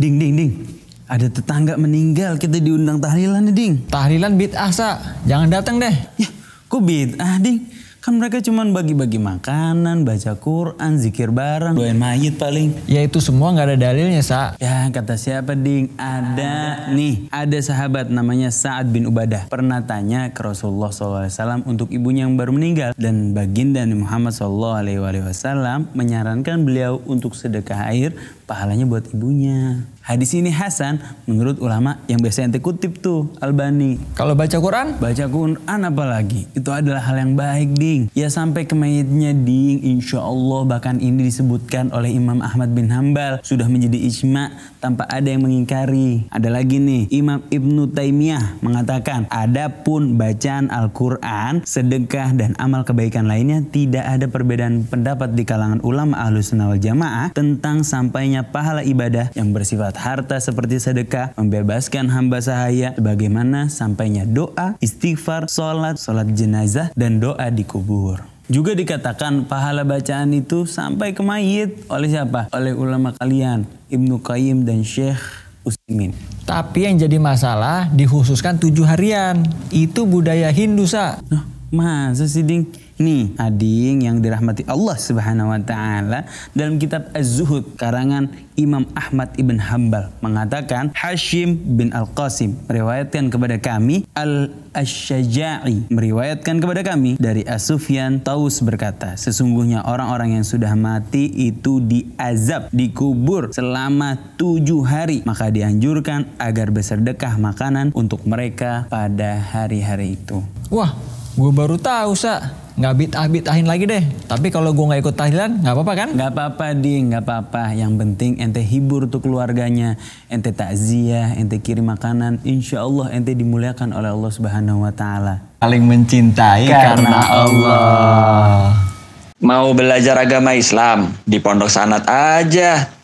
Ding, ding, ding. Ada tetangga meninggal, kita diundang tahlilan nih, Ding. Tahlilan bid'ah, Sa. Jangan datang deh. Ya, kok bid'ah, Ding? Kan mereka cuma bagi-bagi makanan, baca Quran, zikir bareng, doain mayit paling. Ya itu semua nggak ada dalilnya, Sa. Ya kata siapa, Ding? Ada nih, ada sahabat namanya Sa'ad bin Ubadah. Pernah tanya ke Rasulullah SAW untuk ibunya yang baru meninggal. Dan baginda Muhammad SAW menyarankan beliau untuk sedekah air, pahalanya buat ibunya. Hadis ini Hasan menurut ulama yang biasa yang kutip tuh Albani. Kalau baca Quran? Baca Quran apalagi. Itu adalah hal yang baik di ding. Ya sampai ke mayitnya ding. Insya Allah bahkan ini disebutkan oleh Imam Ahmad bin Hambal. Sudah menjadi ijma tanpa ada yang mengingkari. Ada lagi nih Imam Ibnu Taimiyah mengatakan. Adapun bacaan Al-Quran, sedekah dan amal kebaikan lainnya tidak ada perbedaan pendapat di kalangan ulama ahlus wal jamaah tentang sampainya pahala ibadah yang bersifat harta seperti sedekah, membebaskan hamba sahaya, bagaimana sampainya doa, istighfar, sholat, sholat jenazah, dan doa di kubur kubur. Juga dikatakan pahala bacaan itu sampai ke mayit oleh siapa? Oleh ulama kalian, Ibnu Qayyim dan Syekh Usimin. Tapi yang jadi masalah dikhususkan tujuh harian. Itu budaya Hindu, Sa. Nah, masa sih, Ding? Nih, ading yang dirahmati Allah Subhanahu wa taala dalam kitab Az-Zuhud karangan Imam Ahmad Ibn Hambal mengatakan Hashim bin Al-Qasim meriwayatkan kepada kami al asy meriwayatkan kepada kami dari As Sufyan Taus berkata, sesungguhnya orang-orang yang sudah mati itu diazab, dikubur selama tujuh hari. Maka dianjurkan agar bersedekah makanan untuk mereka pada hari-hari itu. Wah, Gue baru tahu sa nggak bit ah bit ahin lagi deh. Tapi kalau gue nggak ikut tahlilan nggak apa-apa kan? Nggak apa-apa di, nggak apa-apa. Yang penting ente hibur tuh keluarganya, ente takziah, ente kirim makanan. Insya Allah ente dimuliakan oleh Allah Subhanahu Wa Taala. Paling mencintai karena, karena Allah. Mau belajar agama Islam di pondok sanat aja